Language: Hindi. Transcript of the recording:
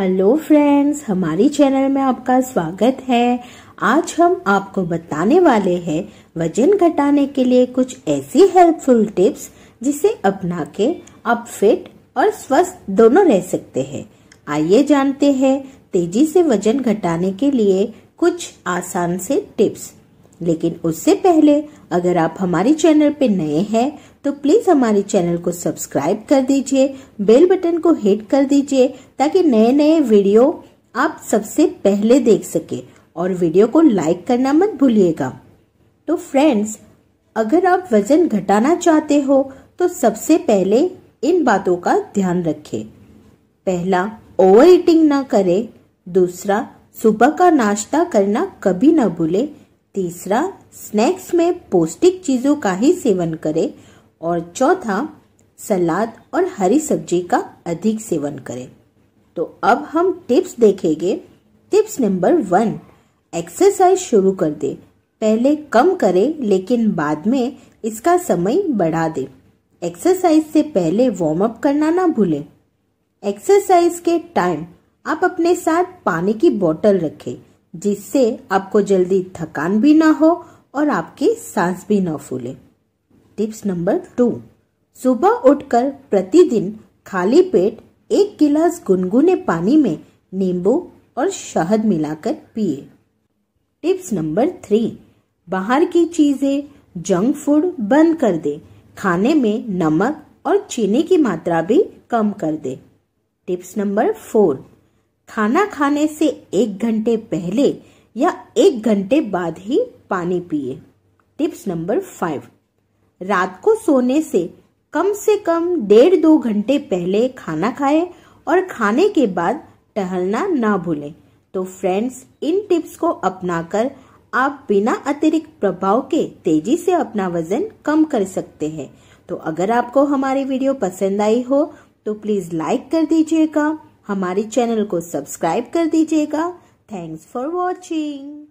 हेलो फ्रेंड्स हमारी चैनल में आपका स्वागत है आज हम आपको बताने वाले हैं वजन घटाने के लिए कुछ ऐसी हेल्पफुल टिप्स जिसे अपना के आप फिट और स्वस्थ दोनों रह सकते हैं आइए जानते हैं तेजी से वजन घटाने के लिए कुछ आसान से टिप्स लेकिन उससे पहले अगर आप हमारे चैनल पे नए हैं तो प्लीज हमारे चैनल को सब्सक्राइब कर दीजिए बेल बटन को हिट कर दीजिए ताकि नए नए वीडियो आप सबसे पहले देख सके और वीडियो को लाइक करना मत भूलिएगा तो फ्रेंड्स अगर आप वजन घटाना चाहते हो तो सबसे पहले इन बातों का ध्यान रखें पहला ओवर ईटिंग ना करें दूसरा सुबह का नाश्ता करना कभी ना भूले तीसरा स्नैक्स में पौष्टिक चीज़ों का ही सेवन करें और चौथा सलाद और हरी सब्जी का अधिक सेवन करें तो अब हम टिप्स देखेंगे टिप्स नंबर वन एक्सरसाइज शुरू कर दें पहले कम करें लेकिन बाद में इसका समय बढ़ा दें एक्सरसाइज से पहले वार्म अप करना ना भूलें एक्सरसाइज के टाइम आप अपने साथ पानी की बोतल रखें जिससे आपको जल्दी थकान भी ना हो और आपकी सांस भी ना फूले टिप्स नंबर टू सुबह उठकर प्रतिदिन खाली पेट एक गिलास गुनगुने पानी में नींबू और शहद मिलाकर पिए टिप्स नंबर थ्री बाहर की चीजें जंक फूड बंद कर दे खाने में नमक और चीनी की मात्रा भी कम कर दे टिप्स नंबर फोर खाना खाने से एक घंटे पहले या एक घंटे बाद ही पानी पिए टिप्स नंबर फाइव रात को सोने से कम से कम डेढ़ दो घंटे पहले खाना खाएं और खाने के बाद टहलना ना भूलें तो फ्रेंड्स इन टिप्स को अपनाकर आप बिना अतिरिक्त प्रभाव के तेजी से अपना वजन कम कर सकते हैं तो अगर आपको हमारी वीडियो पसंद आई हो तो प्लीज लाइक कर दीजिएगा हमारे चैनल को सब्सक्राइब कर दीजिएगा थैंक्स फॉर वॉचिंग